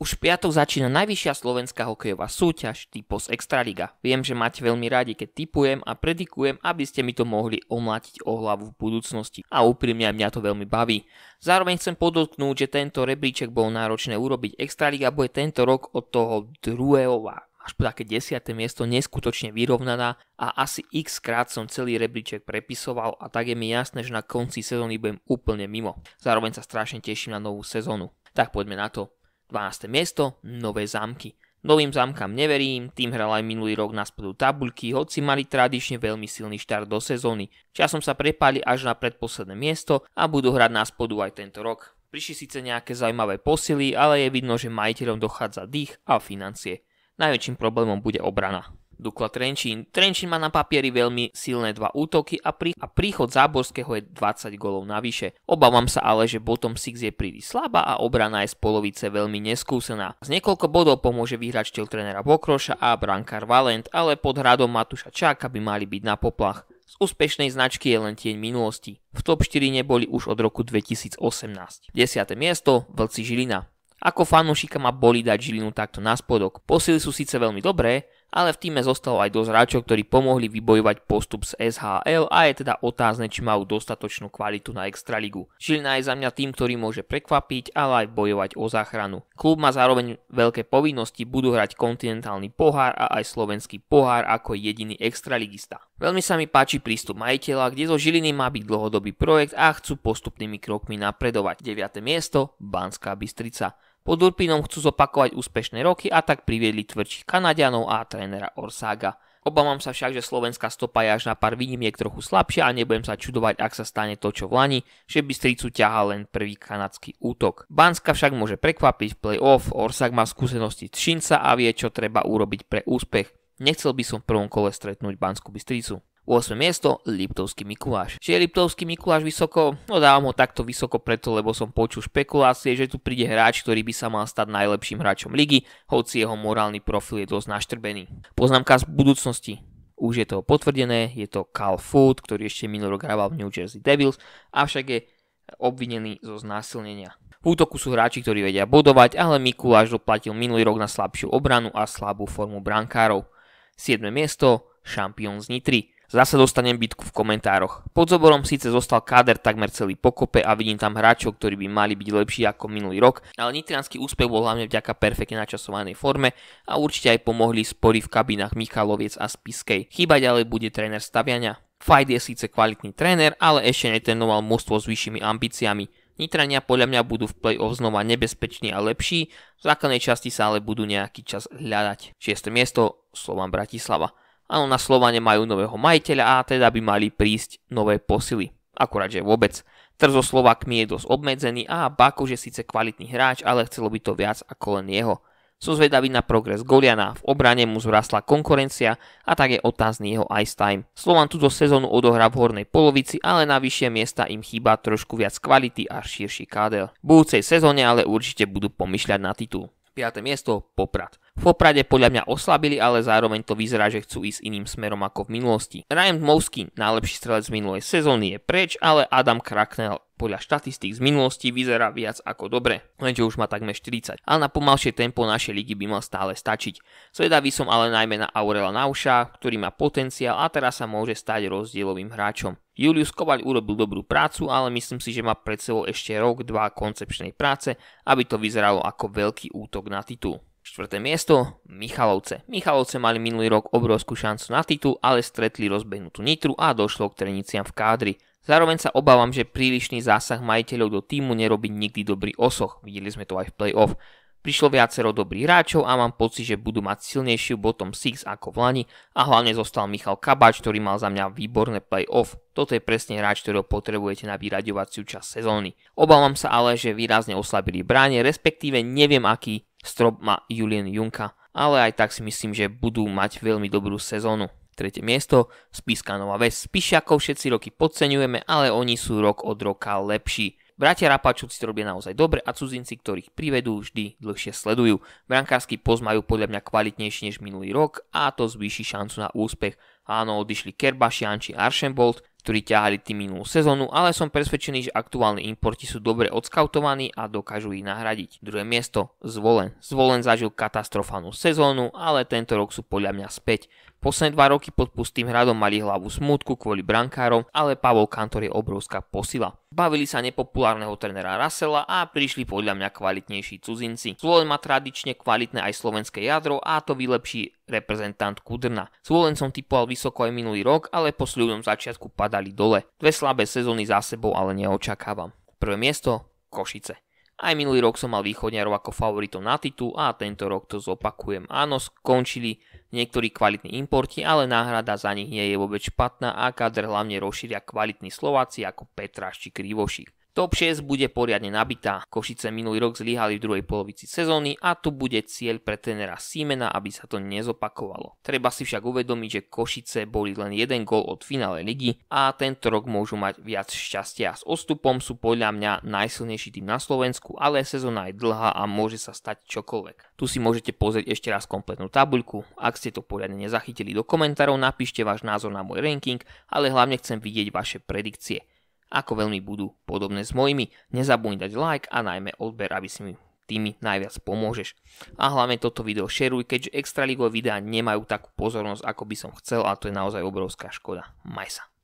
Už piatok začína najvyššia slovenská hokejová súťaž Typos Extraliga. Viem, že máte veľmi radi, keď typujem a predikujem, aby ste mi to mohli omlatiť o hlavu v budúcnosti a úprimne aj mňa to veľmi baví. Zároveň chcem podotknúť, že tento rebríček bol náročné urobiť. Extraliga bude tento rok od toho druhého až po také 10. miesto neskutočne vyrovnaná a asi x krát som celý rebríček prepisoval a tak je mi jasné, že na konci sezóny budem úplne mimo. Zároveň sa strašne teším na novú sezónu. Tak poďme na to. 12. miesto, nové zámky. Novým zámkam neverím, tým hral aj minulý rok na spodu tabuľky, hoci mali tradične veľmi silný štart do sezóny. Časom sa prepáli až na predposledné miesto a budú hrať na spodu aj tento rok. Prišli síce nejaké zaujímavé posily, ale je vidno, že majiteľom dochádza dých a financie. Najväčším problémom bude obrana. Dukla Trenčín. Trenčín má na papieri veľmi silné dva útoky a, prí, a príchod Záborského je 20 golov navyše. Obávam sa ale, že bottom 6 je príliš slabá a obrana je z polovice veľmi neskúsená. Z niekoľko bodov pomôže vyhrať štýl trénera Bokroša a brankár Valent, ale pod hradom Matuša Čáka by mali byť na poplach. Z úspešnej značky je len tieň minulosti. V top 4 neboli už od roku 2018. 10. miesto Vlci Žilina. Ako fanúšika ma boli dať Žilinu takto na spodok. Posily sú síce veľmi dobré, ale v týme zostalo aj dosť hráčov, ktorí pomohli vybojovať postup z SHL a je teda otázne, či majú dostatočnú kvalitu na Extraligu. Žilina je za mňa tým, ktorý môže prekvapiť, ale aj bojovať o záchranu. Klub má zároveň veľké povinnosti, budú hrať kontinentálny pohár a aj slovenský pohár ako jediný extraligista. Veľmi sa mi páči prístup majiteľa, kde zo Žiliny má byť dlhodobý projekt a chcú postupnými krokmi napredovať. 9. miesto Banská Bystrica. Pod Urpinom chcú zopakovať úspešné roky a tak priviedli tvrdších Kanadianov a trénera Orsága. Obávam sa však, že slovenská stopa je až na pár výnimiek trochu slabšia a nebudem sa čudovať, ak sa stane to, čo v Lani, že by stricu ťahal len prvý kanadský útok. Banska však môže prekvapiť v play-off, Orsák má skúsenosti Tšinca a vie, čo treba urobiť pre úspech. Nechcel by som v prvom kole stretnúť Banskú Bystricu. 8. miesto Liptovský Mikuláš. Čiže Liptovský Mikuláš vysoko, no dávam ho takto vysoko preto, lebo som počul špekulácie, že tu príde hráč, ktorý by sa mal stať najlepším hráčom ligy, hoci jeho morálny profil je dosť naštrbený. Poznámka z budúcnosti. Už je to potvrdené, je to Cal Food, ktorý ešte minulý rok hrával v New Jersey Devils, avšak je obvinený zo znásilnenia. V útoku sú hráči, ktorí vedia bodovať, ale Mikuláš doplatil minulý rok na slabšiu obranu a slabú formu brankárov. 7. miesto, šampión z Nitry. Zase dostanem bitku v komentároch. Pod zoborom síce zostal káder takmer celý pokope a vidím tam hráčov, ktorí by mali byť lepší ako minulý rok, ale nitrianský úspech bol hlavne vďaka perfektne načasovanej forme a určite aj pomohli spory v kabinách Michaloviec a Spiskej. Chyba ďalej bude tréner staviania. Fajt je síce kvalitný tréner, ale ešte netrenoval mužstvo s vyššími ambíciami. Nitrania podľa mňa budú v play-off znova nebezpeční a lepší, v základnej časti sa ale budú nejaký čas hľadať. 6. miesto Slovan Bratislava. Áno, na Slovane majú nového majiteľa a teda by mali prísť nové posily. Akurát, že vôbec. Trh so Slovakmi je dosť obmedzený a Bako je síce kvalitný hráč, ale chcelo by to viac ako len jeho. Som zvedavý na progres Goliana, v obrane mu zrastla konkurencia a tak je otázny jeho ice time. Slovan túto sezónu odohrá v hornej polovici, ale na vyššie miesta im chýba trošku viac kvality a širší kádel. V budúcej sezóne ale určite budú pomyšľať na titul. 5. miesto Poprad. V Poprade podľa mňa oslabili, ale zároveň to vyzerá, že chcú ísť iným smerom ako v minulosti. Ryan Mowski, najlepší strelec z minulej sezóny, je preč, ale Adam Cracknell podľa štatistík z minulosti vyzerá viac ako dobre, lenže už má takmer 40, ale na pomalšie tempo našej ligy by mal stále stačiť. Svedavý som ale najmä na Aurela Nauša, ktorý má potenciál a teraz sa môže stať rozdielovým hráčom. Julius Kovaľ urobil dobrú prácu, ale myslím si, že má pred sebou ešte rok, dva koncepčnej práce, aby to vyzeralo ako veľký útok na titul. Štvrté miesto Michalovce. Michalovce mali minulý rok obrovskú šancu na titul, ale stretli rozbehnutú Nitru a došlo k treniciam v kádri. Zároveň sa obávam, že prílišný zásah majiteľov do týmu nerobí nikdy dobrý osoch, videli sme to aj v playoff. Prišlo viacero dobrých hráčov a mám pocit, že budú mať silnejšiu bottom 6 ako v Lani a hlavne zostal Michal Kabáč, ktorý mal za mňa výborné play-off. Toto je presne hráč, ktorého potrebujete na vyraďovaciu časť sezóny. Obávam sa ale, že výrazne oslabili bráne, respektíve neviem aký strop má Julien Junka, ale aj tak si myslím, že budú mať veľmi dobrú sezónu. Tretie miesto, Spiska Nová Ves. Spišiakov všetci roky podceňujeme, ale oni sú rok od roka lepší. Bratia Rapačovci to robia naozaj dobre a cudzinci, ktorých privedú, vždy dlhšie sledujú. Brankársky post majú podľa mňa kvalitnejší než minulý rok a to zvýši šancu na úspech. Áno, odišli Kerbašian či Archambault, ktorí ťahali tým minulú sezónu, ale som presvedčený, že aktuálni importi sú dobre odskautovaní a dokážu ich nahradiť. Druhé miesto Zvolen. Zvolen zažil katastrofálnu sezónu, ale tento rok sú podľa mňa späť. Posledné dva roky pod pustým hradom mali hlavu smutku kvôli brankárom, ale Pavol Kantor je obrovská posila. Bavili sa nepopulárneho trenera Rasela a prišli podľa mňa kvalitnejší cudzinci. Zvolen má tradične kvalitné aj slovenské jadro a to vylepší reprezentant Kudrna. Zvolen som typoval vysoko aj minulý rok, ale po sľubnom začiatku padali dole. Dve slabé sezóny za sebou ale neočakávam. Prvé miesto Košice. Aj minulý rok som mal východňarov ako favoritov na titul a tento rok to zopakujem. Áno, skončili niektorí kvalitní importi, ale náhrada za nich nie je vôbec špatná a kader hlavne rozšíria kvalitní Slováci ako Petráš či Krivošik. Top 6 bude poriadne nabitá. Košice minulý rok zlyhali v druhej polovici sezóny a tu bude cieľ pre trenera Simena, aby sa to nezopakovalo. Treba si však uvedomiť, že Košice boli len jeden gól od finále ligy a tento rok môžu mať viac šťastia. S ostupom sú podľa mňa najsilnejší tým na Slovensku, ale sezóna je dlhá a môže sa stať čokoľvek. Tu si môžete pozrieť ešte raz kompletnú tabuľku. Ak ste to poriadne nezachytili do komentárov, napíšte váš názor na môj ranking, ale hlavne chcem vidieť vaše predikcie ako veľmi budú podobné s mojimi. Nezabudni dať like a najmä odber, aby si mi tými najviac pomôžeš. A hlavne toto video šeruj, keďže extraligové videá nemajú takú pozornosť, ako by som chcel a to je naozaj obrovská škoda. Maj sa.